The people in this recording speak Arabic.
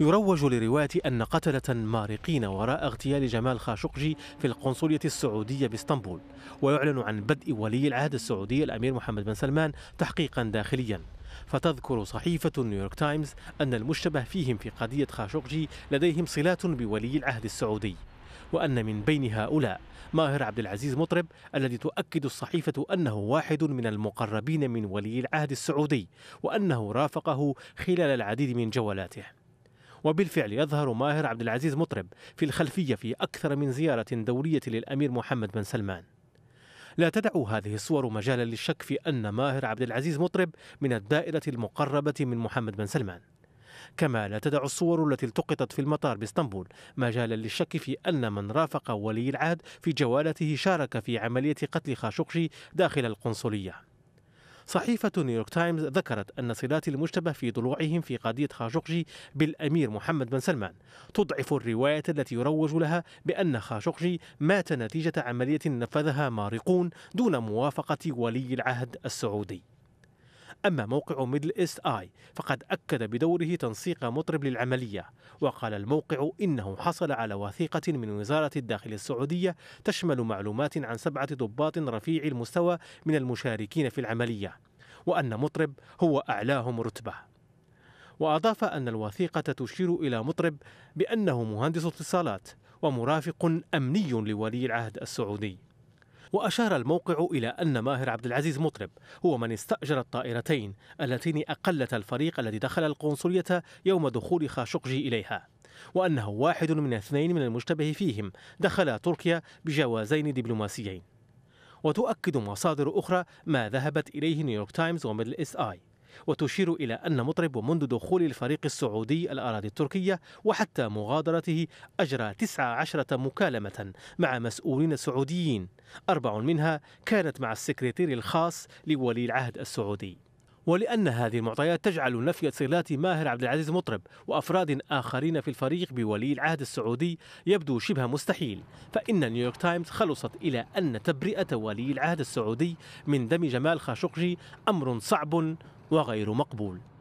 يروج لرواية أن قتلة مارقين وراء اغتيال جمال خاشقجي في القنصلية السعودية باسطنبول ويعلن عن بدء ولي العهد السعودي الأمير محمد بن سلمان تحقيقا داخليا فتذكر صحيفة نيويورك تايمز أن المشتبه فيهم في قضية خاشقجي لديهم صلات بولي العهد السعودي وأن من بين هؤلاء ماهر عبد العزيز مطرب الذي تؤكد الصحيفة أنه واحد من المقربين من ولي العهد السعودي وأنه رافقه خلال العديد من جولاته وبالفعل يظهر ماهر عبد العزيز مطرب في الخلفية في أكثر من زيارة دورية للأمير محمد بن سلمان لا تدع هذه الصور مجالا للشك في أن ماهر عبد العزيز مطرب من الدائرة المقربة من محمد بن سلمان كما لا تدع الصور التي التقطت في المطار باسطنبول مجالا للشك في أن من رافق ولي العهد في جوالته شارك في عملية قتل خاشقجي داخل القنصلية صحيفة نيويورك تايمز ذكرت أن صلات المشتبه في ضلوعهم في قضية خاشقجي بالأمير محمد بن سلمان تضعف الرواية التي يروج لها بأن خاشقجي مات نتيجة عملية نفذها مارقون دون موافقة ولي العهد السعودي أما موقع ميدل إيست آي فقد أكد بدوره تنسيق مطرب للعملية وقال الموقع إنه حصل على وثيقة من وزارة الداخل السعودية تشمل معلومات عن سبعة ضباط رفيع المستوى من المشاركين في العملية وأن مطرب هو أعلاهم رتبة وأضاف أن الوثيقة تشير إلى مطرب بأنه مهندس اتصالات ومرافق أمني لولي العهد السعودي وأشار الموقع إلى أن ماهر عبد العزيز مطرب هو من استأجر الطائرتين اللتين أقلتا الفريق الذي دخل القنصلية يوم دخول خاشقجي إليها وأنه واحد من اثنين من المشتبه فيهم دخل تركيا بجوازين دبلوماسيين وتؤكد مصادر أخرى ما ذهبت إليه نيويورك تايمز وميدل إس آي وتشير إلى أن مطرب منذ دخول الفريق السعودي الأراضي التركية وحتى مغادرته أجرى 19 مكالمة مع مسؤولين سعوديين أربع منها كانت مع السكرتير الخاص لولي العهد السعودي ولأن هذه المعطيات تجعل نفي صلات ماهر عبد العزيز مطرب وأفراد آخرين في الفريق بولي العهد السعودي يبدو شبه مستحيل فإن نيويورك تايمز خلصت إلى أن تبرئة ولي العهد السعودي من دم جمال خاشقجي أمر صعب وغير مقبول